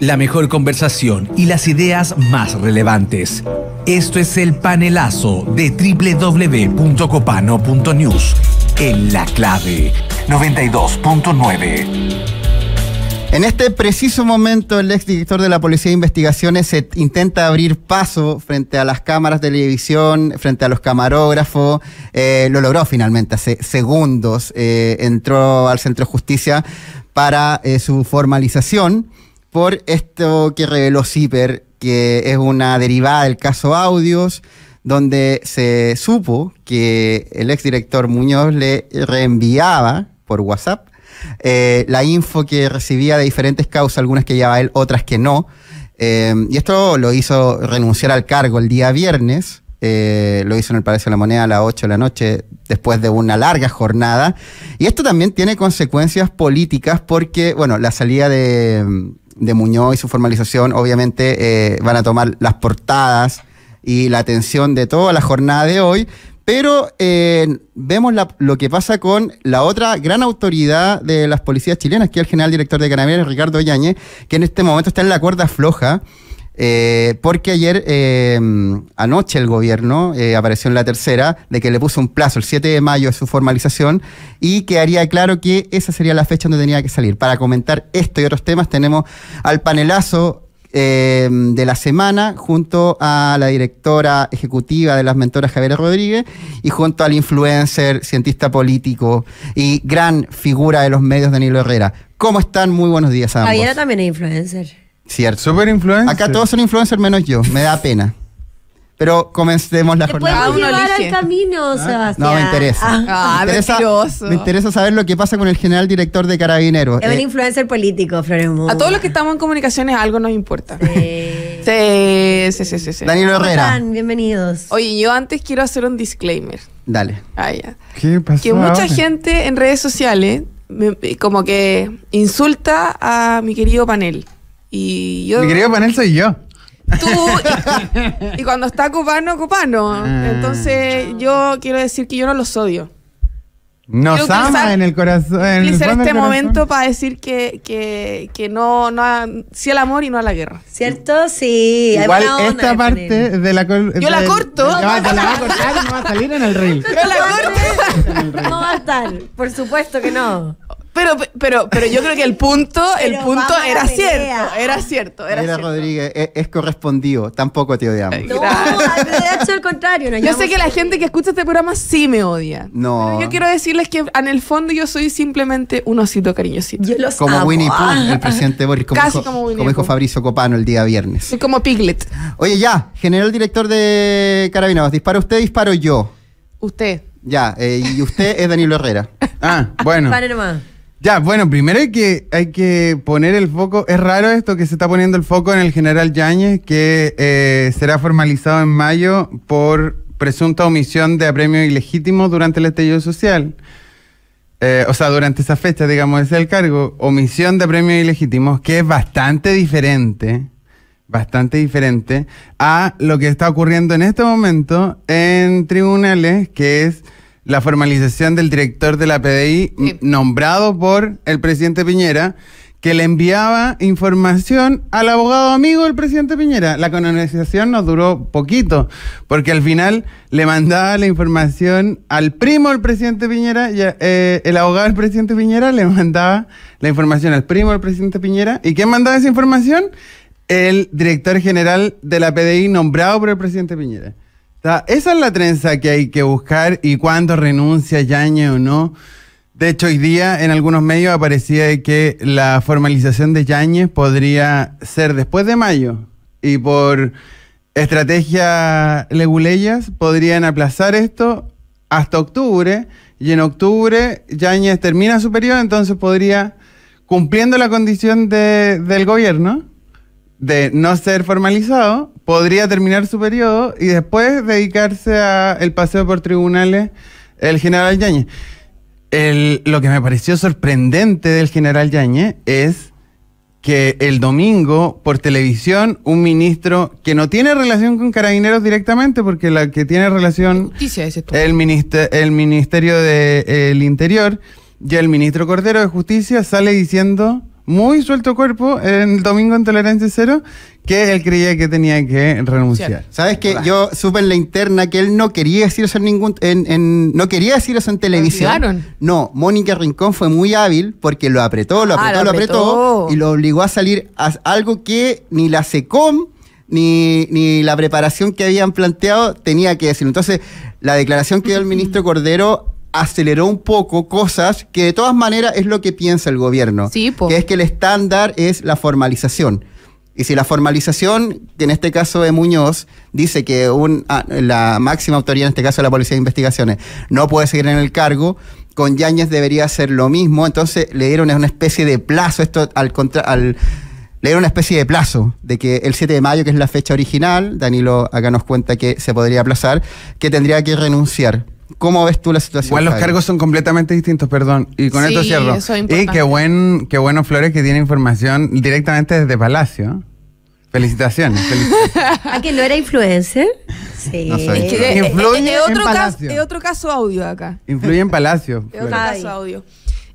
la mejor conversación y las ideas más relevantes. Esto es el panelazo de www.copano.news en la clave 92.9. En este preciso momento, el exdirector de la Policía de Investigaciones se intenta abrir paso frente a las cámaras de televisión, frente a los camarógrafos. Eh, lo logró finalmente hace segundos. Eh, entró al Centro de Justicia para eh, su formalización por esto que reveló Zipper, que es una derivada del caso Audios, donde se supo que el exdirector Muñoz le reenviaba por WhatsApp eh, la info que recibía de diferentes causas, algunas que llevaba él, otras que no. Eh, y esto lo hizo renunciar al cargo el día viernes. Eh, lo hizo en el Palacio de la Moneda a las 8 de la noche, después de una larga jornada. Y esto también tiene consecuencias políticas porque, bueno, la salida de, de Muñoz y su formalización, obviamente eh, van a tomar las portadas y la atención de toda la jornada de hoy. Pero eh, vemos lo que pasa con la otra gran autoridad de las policías chilenas, que es el general director de Carabineros, Ricardo Yañez, que en este momento está en la cuerda floja. Eh, porque ayer, em, anoche, el gobierno eh, apareció en la tercera de que le puso un plazo, el 7 de mayo, de su formalización, y quedaría claro que esa sería la fecha donde tenía que salir. Para comentar esto y otros temas, tenemos al panelazo em, de la semana junto a la directora ejecutiva de las mentoras Javier Rodríguez y junto al influencer, cientista político y gran figura de los medios Danilo Herrera. ¿Cómo están? Muy buenos días a ambos. también es influencer. Cierto. Super influencer. Acá todos son influencers menos yo. Me da pena. Pero comencemos la Te jornada. Podemos llevar al camino, ah. Sebastián. No, me interesa. Ah, ah, me, interesa saber lo que pasa con el general director de Carabineros. Es un eh, influencer político, A todos los que estamos en comunicaciones algo nos importa. Sí, sí, sí, sí. sí. Herrera. Bienvenidos. Oye, yo antes quiero hacer un disclaimer. Dale. Ah, ¿Qué pasó Que mucha gente en redes sociales como que insulta a mi querido panel. Y yo... Mi querido panel soy yo. Tú, y, cuando está cubano cubano ah. Entonces yo quiero decir que yo no los odio. Nos ama en el corazón. En el este momento para decir que, que, que no, no sí al amor y no a la guerra. ¿Cierto? Sí. Igual esta parte de la. yo la corto. no, no, la va a cortar y no va a salir en el reel. Yo la corto. No va a estar. Por supuesto que no. Pero, pero, yo creo que el punto, el punto era cierto, era cierto, era Rodríguez, e, es, correspondido, tampoco te odiamos. No, de hecho el contrario. yo sé que la gente que escucha este programa sí me odia. No. Pero yo quiero decirles que en el fondo yo soy simplemente un osito cariñosito. como Winnie Pooh, el presidente Boris, como dijo, como, Fabrizio Copano el día viernes. Soy como Piglet. Oye, ya, general director de Carabineros, dispara usted, disparo yo. Usted. Ya, eh, y usted es Danilo Herrera. Ah, bueno. nomás. Ya, bueno, primero hay que, hay que poner el foco, es raro esto que se está poniendo el foco en el general Yáñez, que eh, será formalizado en mayo por presunta omisión de apremio ilegítimo durante el estallido social. Eh, o sea, durante esa fecha, digamos, es el cargo, omisión de premio ilegítimos, que es bastante diferente, bastante diferente a lo que está ocurriendo en este momento en tribunales, que es la formalización del director de la PDI nombrado por el presidente Piñera que le enviaba información al abogado amigo del presidente Piñera. La canonización nos duró poquito, porque al final le mandaba la información al primo del presidente Piñera, eh, el abogado del presidente Piñera le mandaba la información al primo del presidente Piñera. ¿Y quién mandaba esa información? El director general de la PDI nombrado por el presidente Piñera esa es la trenza que hay que buscar y cuándo renuncia Yañez o no. De hecho, hoy día en algunos medios aparecía que la formalización de Yáñez podría ser después de mayo y por estrategia leguleyas podrían aplazar esto hasta octubre y en octubre Yañez termina su periodo, entonces podría, cumpliendo la condición de, del gobierno, de no ser formalizado, podría terminar su periodo y después dedicarse a el paseo por tribunales el general Yañez. lo que me pareció sorprendente del general Yañez es que el domingo por televisión un ministro que no tiene relación con carabineros directamente porque la que tiene relación justicia, el, el ministerio del interior y el ministro Cordero de Justicia sale diciendo muy suelto cuerpo en el Domingo en Tolerancia Cero que él creía que tenía que renunciar. Sabes qué? yo supe en la interna que él no quería decir eso en ningún en, no quería decir en televisión. no, Mónica Rincón fue muy hábil porque lo apretó, lo ah, apretó, lo, apretó. y lo obligó a salir a algo que ni la SECOM ni la preparación que habían planteado tenía que decir. Entonces, la declaración que dio el ministro Cordero aceleró un poco cosas que de todas maneras es lo que piensa el gobierno, sí, que es que el estándar es la formalización. Y si la formalización, en este caso de Muñoz, dice que ah, la máxima autoridad, en este caso la Policía de Investigaciones, no puede seguir en el cargo, con Yañez debería hacer lo mismo, entonces le dieron una especie de plazo, esto al, contra, al le dieron una especie de plazo de que el 7 de mayo, que es la fecha original, Danilo acá nos cuenta que se podría aplazar, que tendría que renunciar. ¿Cómo ves tú la situación? Igual los cargos son completamente distintos, perdón. Y con esto cierro. Eso es y qué, buen, qué bueno Flores que tiene información directamente desde Palacio. ¿eh? Felicitaciones. ¿A que no era influencer? Sí. Influye en Palacio. Caso, es otro caso audio acá. Influye en Palacio. es otro caso audio.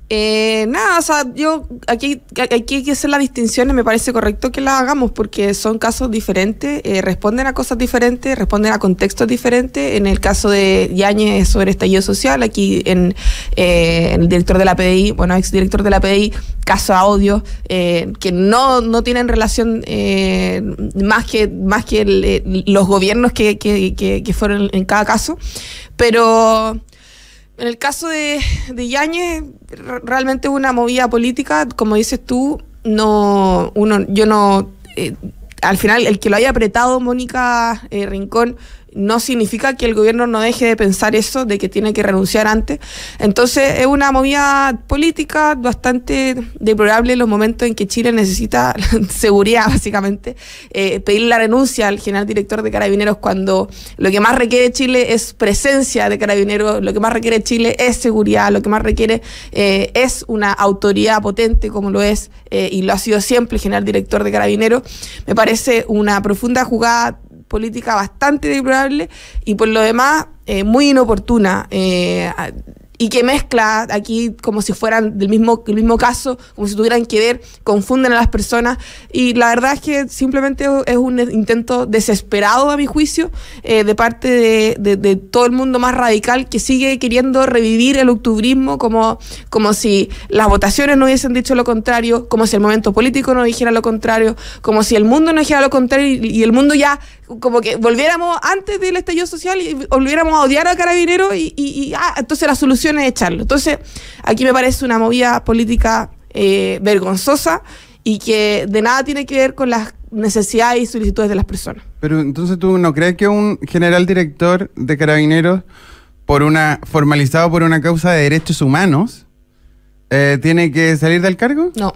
Eh, nada, o sea, yo aquí, hay que hacer las distinciones, me parece correcto que las hagamos porque son casos diferentes, eh, responden a cosas diferentes, responden a contextos diferentes. En el caso de Yañez sobre estallido social, aquí en eh, el director de la PDI, bueno, director de la PDI, caso a odio, eh, que no, tienen relación más que, más que los gobiernos que, que fueron en cada caso, pero en el caso de, de Yáñez, realmente una movida política, como dices tú, no, uno, yo no, eh, al final el que lo haya apretado Mónica eh, Rincón no significa que el gobierno no deje de pensar eso, de que tiene que renunciar antes. Entonces es una movida política bastante deplorable en los momentos en que Chile necesita seguridad, básicamente. Eh, pedir la renuncia al general director de carabineros cuando lo que más requiere Chile es presencia de carabineros, lo que más requiere Chile es seguridad, lo que más requiere eh, es una autoridad potente como lo es eh, y lo ha sido siempre el general director de carabineros. Me parece una profunda jugada política bastante deplorable y por lo demás eh, muy inoportuna. Eh, y que mezcla aquí como si fueran del mismo, mismo caso, como si tuvieran que ver, confunden a las personas. Y la verdad es que simplemente es un intento desesperado, a mi juicio, eh, de parte de, de, todo el mundo más radical que sigue queriendo revivir el octubrismo como, como si las votaciones no hubiesen dicho lo contrario, como si el momento político no dijera lo contrario, como si el mundo no dijera lo contrario y, el mundo ya como que volviéramos antes del estallido social y volviéramos a odiar a Carabinero y, y, ah, entonces la solución echarlo. Entonces, aquí me parece una movida política eh, vergonzosa y que de nada tiene que ver con las necesidades y solicitudes de las personas. Pero entonces tú no crees que un general director de carabineros por una formalizado por una causa de derechos humanos eh, tiene que salir del cargo? No.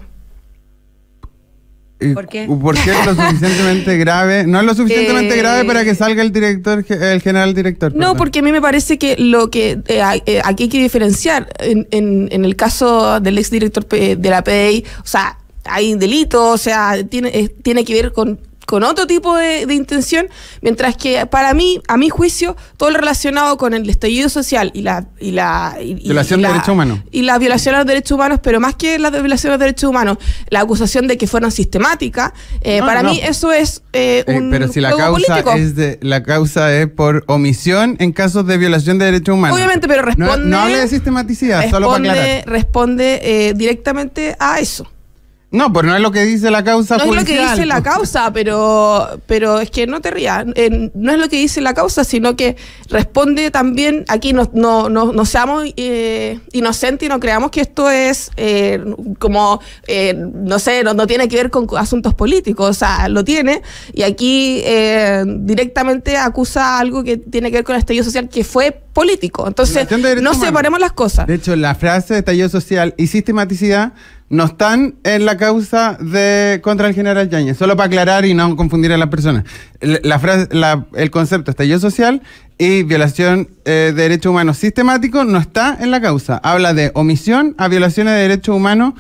¿Por qué? Porque es lo suficientemente grave. No es lo suficientemente eh, grave para que salga el director, el general director. No, porque a mí me parece que lo que eh, eh, aquí hay que diferenciar. En, el caso del ex director de la PDI, o sea, hay delito, o sea, tiene, tiene que ver con con otro tipo de, intención, mientras que para mí, a mi juicio, todo lo relacionado con el estallido social y la... Y la y, violación y de derechos humanos. Y la violación a los derechos humanos, pero más que la violación de los derechos humanos, la acusación de que fueron sistemáticas, eh, para mí eso es eh, eh, un Pero si la causa es de la causa es por omisión en casos de violación de derechos humanos. Obviamente, pero responde... No, de sistematicidad, solo para Responde eh, directamente a eso. No, pero no es lo que dice la causa No es lo que dice la causa, pero, pero es que no te rías. Eh, no es lo que dice la causa, sino que responde también, aquí no, no, seamos eh, inocentes y no creamos que esto es eh, como, no sé, no, no, tiene que ver con asuntos políticos, o sea, lo tiene. Y aquí directamente acusa algo que tiene que ver con el estallido social, que fue político. Entonces, no separemos las cosas. De hecho, la frase de estallido social y sistematicidad no están en la causa de contra el general Yañez. Solo para aclarar y no confundir a las personas. La frase, el concepto estallido social y violación eh, de derechos humanos sistemático no está en la causa. Habla de omisión a violaciones de derechos humanos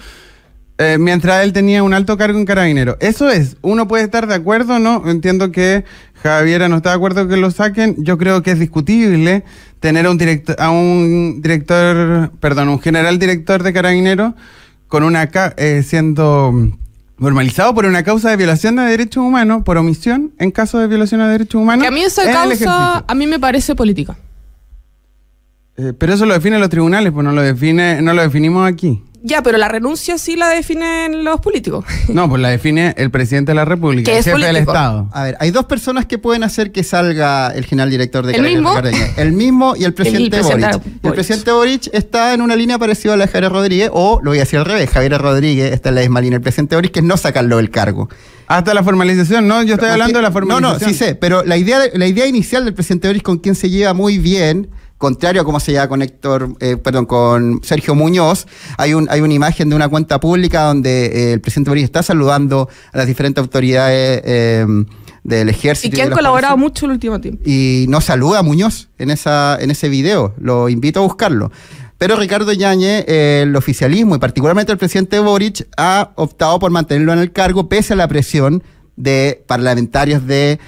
eh, mientras él tenía un alto cargo en carabinero. Eso es, uno puede estar de acuerdo, ¿no? Entiendo que Javiera no está de acuerdo que lo saquen. Yo creo que es discutible tener a un, director, a un director, perdón, un general director de carabinero con una eh, siendo normalizado por una causa de violación de derechos humanos por omisión en caso de violación de derechos humanos. Que a mí esa causa a mí me parece política. Eh, pero eso lo definen los tribunales, pues no lo define no lo definimos aquí. Ya, pero la renuncia sí la definen los políticos. No, pues la define el presidente de la República, el jefe del Estado. A ver, hay dos personas que pueden hacer que salga el general director de ¿El mismo? El mismo y el presidente, Boric. El presidente Boric está en una línea parecida a la de Javier Rodríguez, o lo voy a decir al revés, Javier Rodríguez está en la misma línea. El presidente Boric que es no sacarlo del cargo. Hasta la formalización, no, yo estoy hablando de la formalización. No, no, sí sé, pero la idea, la idea inicial del presidente Boric con quien se lleva muy bien contrario a como se llama con Héctor, eh, perdón, con Sergio Muñoz, hay, un, hay una imagen de una cuenta pública donde eh, el presidente Boric está saludando a las diferentes autoridades em, del ejército. Y que han colaborado mucho mucho el último tiempo. Y no saluda a Muñoz en, esa, en ese video, lo invito a buscarlo. Pero Ricardo Yañez, eh, el oficialismo y particularmente el presidente Boric ha optado por mantenerlo en el cargo pese a la presión de parlamentarios del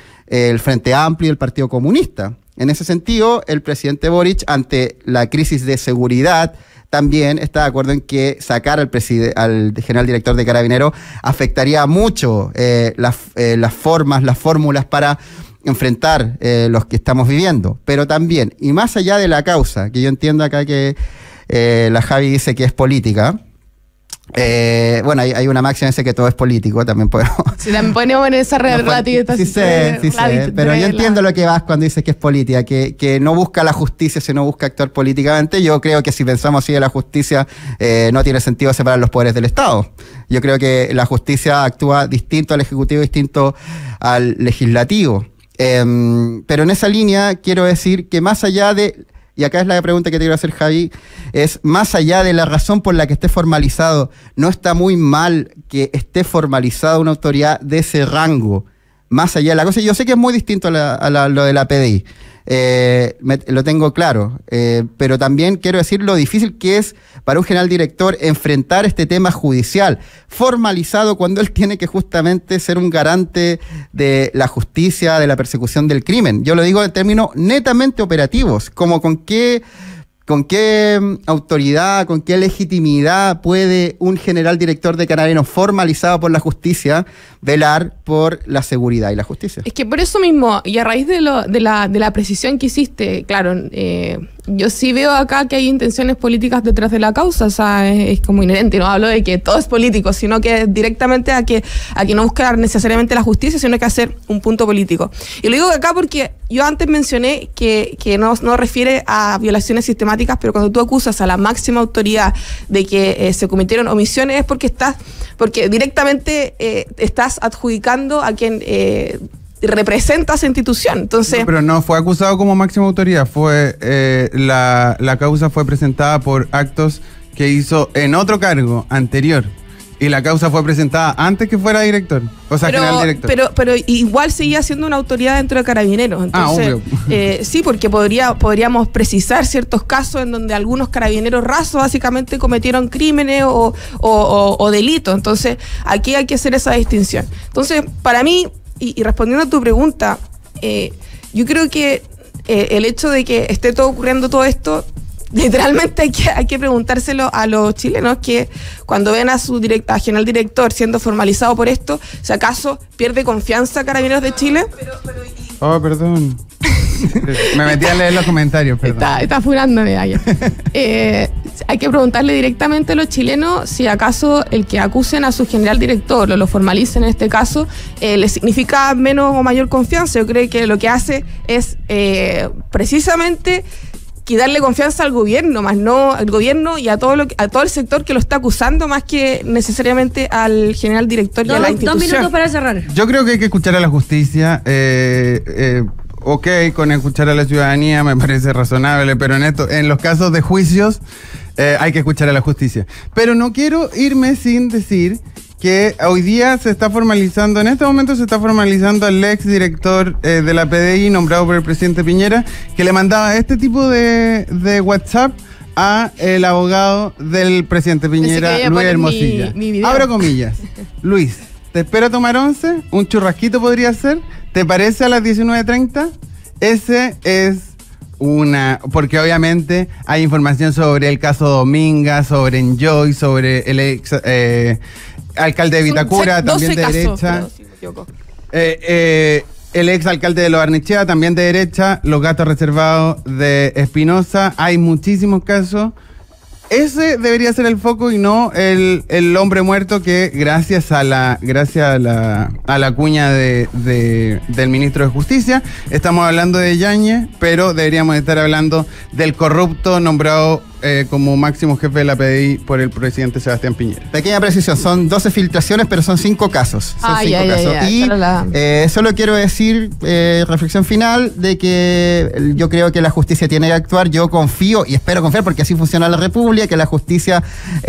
Frente Amplio y del Partido Comunista en ese sentido, el presidente Boric, ante la crisis de seguridad, también está de acuerdo en que sacar al, al general director de Carabinero afectaría mucho eh, eh, las, formas, las fórmulas para enfrentar eh, los que estamos viviendo. Pero también, y más allá de la causa, que yo entiendo acá que la Javi dice que es política, eh, bueno, hay, una máxima dice que todo es político, también podemos. Si la ponemos en esa red sí, sé, sí, pero yo entiendo lo que vas cuando dices que es política, que, no busca la justicia, si no busca actuar políticamente. Yo creo que si pensamos así de la justicia, eh, no tiene sentido separar los poderes del Estado. Yo creo que la justicia actúa distinto al Ejecutivo, distinto al Legislativo. Em, pero en esa línea quiero decir que más allá de y acá es la pregunta que te quiero hacer, Javi, es más allá de la razón por la que esté formalizado, ¿no está muy mal que esté formalizada una autoridad de ese rango? Más allá de la cosa, yo sé que es muy distinto a, lo de la PDI, eh, lo tengo claro. Eh, pero también quiero decir lo difícil que es para un general director enfrentar este tema judicial, formalizado cuando él tiene que justamente ser un garante de la justicia, de la persecución del crimen. Yo lo digo en términos netamente operativos, como con qué ¿Con qué mm, autoridad, con qué legitimidad puede un general director de Carabineros formalizado por la justicia velar por la seguridad y la justicia? Es que por eso mismo, y a raíz de, de, la, de la precisión que hiciste, claro, eh, yo sí veo acá que hay intenciones políticas detrás de la causa, o sea, es, como inherente, no hablo de que todo es político, sino que directamente a que, a no buscar necesariamente la justicia, sino que hacer un punto político. Y lo digo acá porque yo antes mencioné que, no, refiere a violaciones sistemáticas, pero cuando tú acusas a la máxima autoridad de que eh, se cometieron omisiones es porque estás, porque directamente eh, estás adjudicando a quien eh, representa a esa institución. Entonces, pero no fue acusado como máxima autoridad fue eh, la, causa fue presentada por actos que hizo en otro cargo anterior. Y la causa fue presentada antes que fuera director. O sea, pero, general director. Pero, pero igual seguía siendo una autoridad dentro de carabineros. ah, obvio. Eh, sí, porque podría, podríamos precisar ciertos casos en donde algunos carabineros rasos básicamente cometieron crímenes o, o delitos. Entonces, aquí hay que hacer esa distinción. Entonces, para mí, y, respondiendo a tu pregunta, eh, yo creo que eh, el hecho de que esté todo ocurriendo todo esto, literalmente hay que, hay que preguntárselo a los chilenos que cuando ven a su general director siendo formalizado por esto, si acaso pierde confianza Carabineros de Chile. Oh, perdón. Me metí a leer los comentarios, perdón. Está, está furando eh, hay que preguntarle directamente a los chilenos si acaso el que acusen a su general director o lo formalicen en este caso eh, le significa menos o mayor confianza. Yo creo que lo que hace es eh, precisamente quitarle confianza al gobierno, más no al gobierno y a todo lo a todo el sector que lo está acusando más que necesariamente al general director y a la institución. Dos minutos para cerrar. Yo creo que hay que escuchar a la justicia ok, con escuchar a la ciudadanía me parece razonable, pero en, esto, en los casos de juicios eh, hay que escuchar a la justicia. Pero no quiero irme sin decir que hoy día se está formalizando, en este momento se está formalizando al ex director eh, de la PDI nombrado por el presidente Piñera, que le mandaba este tipo de, WhatsApp a el abogado del presidente Piñera, Luis Hermosilla. Abra comillas. Luis te espera tomar once, un churrasquito podría ser, te parece a las 19.30, ese es una, porque obviamente hay información sobre el caso Dominga, sobre Enjoy, sobre el ex eh, alcalde de Vitacura, también de derecha. Eh, eh, el ex alcalde de Lo también de derecha, los gatos reservados de Espinosa. Hay muchísimos casos ese debería ser el foco y no el, hombre muerto que gracias a la gracias a la, a la cuña de, del ministro de justicia estamos hablando de Yañez pero deberíamos estar hablando del corrupto nombrado eh, como máximo jefe de la PDI por el presidente Sebastián Piñera. Pequeña precisión, son 12 filtraciones, pero son 5 casos. Son cinco casos. y eh, solo quiero decir, eh, reflexión final, de que yo creo que la justicia tiene que actuar. Yo confío y espero confiar, porque así funciona la República, que la justicia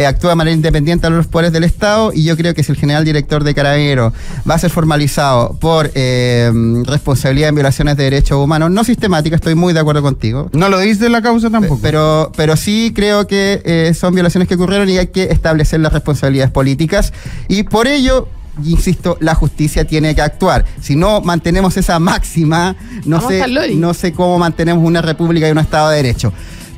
actúa de manera independiente a los poderes del Estado. Y yo creo que si el general director de Carabero va a ser formalizado por responsabilidad en violaciones de derechos humanos, no sistemática, estoy muy de acuerdo contigo. No lo dice la causa tampoco. Pero, pero sí creo que eh, son violaciones que ocurrieron y hay que establecer las responsabilidades políticas. Y por ello, insisto, la justicia tiene que actuar. Si no mantenemos esa máxima, no, sé, no sé cómo mantenemos una república y un Estado de Derecho.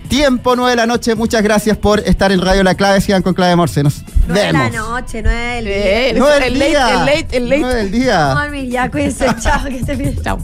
Tiempo 9 de la noche, muchas gracias por estar en Radio La Clave, sigan con Clave Morse. de la noche, nueve del día. del día. el del día. ya cuídense, chao, que estén bien. Chao.